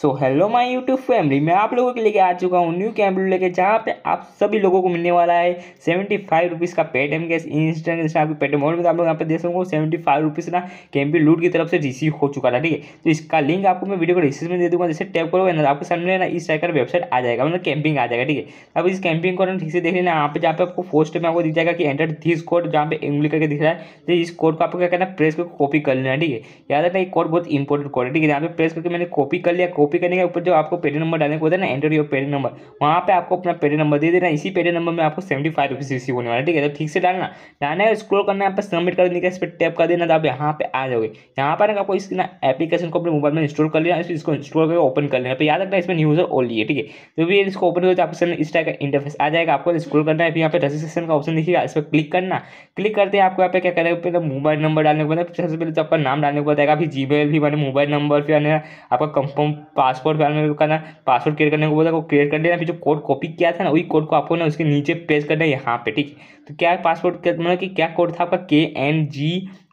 so hello my YouTube family मैं आप लोगों के लिए आ चुका हूँ न्यू कैम लेके जहाँ पे आप सभी लोगों को मिलने वाला है सेवेंटी फाइव रुपीज़ का पेटीएम कैश इंस्टेंट जैसे आपके पेटीएम और आप लोग यहाँ पे देख सकते हो सेवेंटी फाइव रुपीज़ ना कैम्प्यू लूट की तरफ से रिसीव हो चुका था ठीक है तो इसका लिंक आपको मैं वीडियो को डिस्क्रिप्शन में दे दूँगा जैसे टैप करोगे ना तो आपके सामने ना इस टाइप का वेबसाइट आ जाएगा मतलब कैंपिंग आ जाएगा ठीक है अब इस कैंपिंग को ठीक से देख लेना यहाँ पे जहाँ पे आपको पोस्ट में आपको दिख जाएगा कि एंटर दिस कोड जहाँ पे उंगली करके दिख रहा है तो इस कोड को आपको क्या करना प्रेस करके कॉपी कर लेना ठीक है याद रखना ये कोड बहुत इंपॉर्टेंट कोड है ठीक है यहाँ पे प्रेस करके मैंने कॉपी कर लिया कॉपी करने के ऊपर जो आपको पेड नंबर डालने को होता है ना एंटर योर पेड नंबर वहाँ पे आपको अपना पेड नंबर दे देना इसी पेड नंबर में आपको सेवेंटी फाइव रुपीज़ रिसीव होने वाला है ठीक है तो ठीक से डालना डालना है स्क्रोल करना है आप सबमिट कर देने का इस पर टैप कर देना तो आप यहाँ पे आ जाओगे यहाँ पर आपको इस ना एप्लीकेशन को अपने मोबाइल में इंस्टॉल कर लेना इसको इंस्टॉल करके ओपन कर लेना तो याद रखना इसमें न्यूज़ ओनली है ठीक है तो भी इसको ओपन हो तो आपको इस टाइप का इंटरफेस आ जाएगा आपको स्क्रोल करना है फिर यहाँ पर रजिस्ट्रेशन का ऑप्शन दिखेगा इस पर क्लिक करना क्लिक करते हैं आपको यहाँ पे क्या करेंगे पहले मोबाइल नंबर डालने को सबसे पहले तो आपका नाम डालने को बताएगा फिर जी भी मैंने मोबाइल नंबर फिर आपका कंफर्म पासवर्ड वाले करना पासपोर्ट क्रिएट करने को बोला वो क्रिएट कर देना फिर जो कोड कॉपी किया था ना वही कोड को आपको ना उसके नीचे पेज करना है यहाँ पे ठीक तो क्या पासपोर्ट मतलब कि क्या कोड था आपका K N G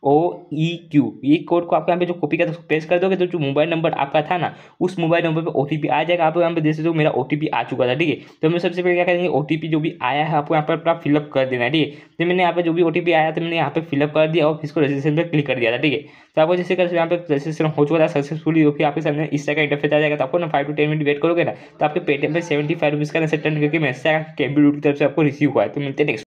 O E Q ये कोड को आपके यहाँ पे जो कॉपी का उसको कर दोगे तो जो मोबाइल नंबर आपका था ना उस मोबाइल नंबर पर ओ आ जाएगा आप यहाँ पे देख सकते हो मेरा ओ आ चुका था ठीक है तो हमें सबसे पहले क्या करेंगे ओ जो भी आया है आपको यहाँ पर अपना फिलअप कर देना है ठीक है तो मैंने यहाँ पे जो भी ओ आया तो मैंने यहाँ पे फिलअप कर दिया और इसको रजिस्ट्रेशन पर क्लिक कर दिया था ठीक है तो आपको जैसे कर यहाँ पर रजिस्ट्रेशन हो चुका था सक्सेसफुली तो फिर आपके सामने इस तरह का इंटरफेस आ जाएगा तो आपको ना five to ten minute wait करोगे ना तो आपके पेटीएम पर सेवेंटी फाइव रुपीज़ का ना करके मैसेज आएगा रूट की तरफ से आपको रिसीव हुआ है तो मिलते नेक्स्ट